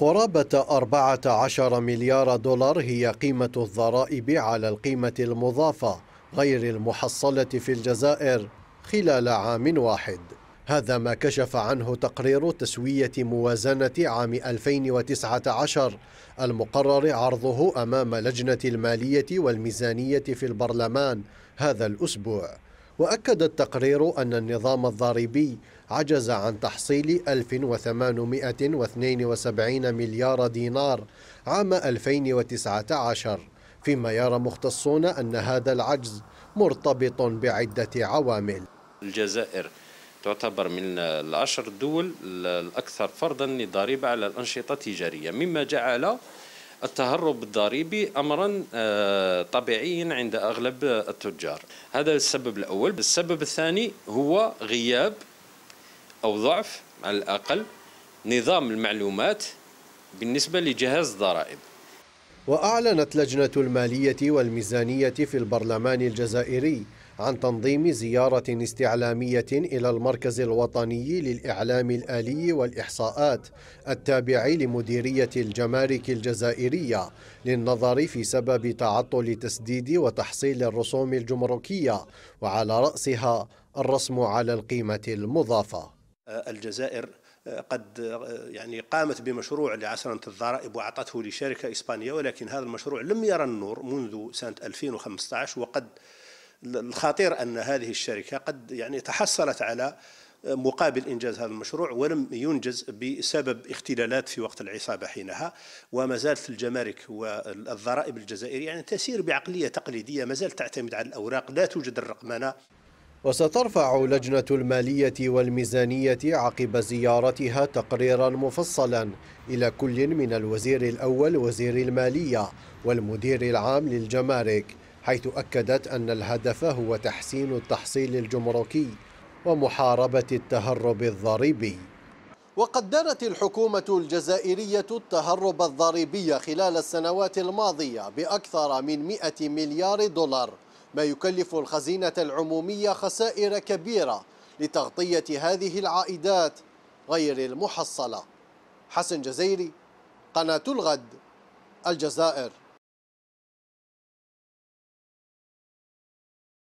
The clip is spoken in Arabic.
قرابة 14 مليار دولار هي قيمة الضرائب على القيمة المضافة غير المحصلة في الجزائر خلال عام واحد هذا ما كشف عنه تقرير تسوية موازنة عام 2019 المقرر عرضه أمام لجنة المالية والميزانية في البرلمان هذا الأسبوع وأكد التقرير أن النظام الضريبي عجز عن تحصيل 1872 مليار دينار عام 2019 فيما يرى مختصون أن هذا العجز مرتبط بعدة عوامل الجزائر تعتبر من العشر دول الأكثر فرضا للضريبة على الأنشطة التجارية مما جعل التهرب الضريبي امرا آه، طبيعيا عند اغلب التجار هذا السبب الاول السبب الثاني هو غياب او ضعف على الاقل نظام المعلومات بالنسبه لجهاز الضرائب واعلنت لجنه الماليه والميزانيه في البرلمان الجزائري عن تنظيم زيارة استعلامية إلى المركز الوطني للإعلام الآلي والإحصاءات التابع لمديرية الجمارك الجزائرية للنظر في سبب تعطل تسديد وتحصيل الرسوم الجمركية وعلى رأسها الرسم على القيمة المضافة الجزائر قد يعني قامت بمشروع لعسرنة الضرائب وأعطته لشركة إسبانية ولكن هذا المشروع لم يرى النور منذ سنة 2015 وقد الخطير أن هذه الشركة قد يعني تحصلت على مقابل إنجاز هذا المشروع ولم ينجز بسبب اختلالات في وقت العصابة حينها وما زالت الجمارك والضرائب الجزائرية يعني تسير بعقلية تقليدية ما زالت تعتمد على الأوراق لا توجد الرقمنة وسترفع لجنة المالية والميزانية عقب زيارتها تقريرا مفصلا إلى كل من الوزير الأول وزير المالية والمدير العام للجمارك حيث أكدت أن الهدف هو تحسين التحصيل الجمركي ومحاربة التهرب الضريبي وقد دارت الحكومة الجزائرية التهرب الضريبي خلال السنوات الماضية بأكثر من 100 مليار دولار ما يكلف الخزينة العمومية خسائر كبيرة لتغطية هذه العائدات غير المحصلة حسن جزيري قناة الغد الجزائر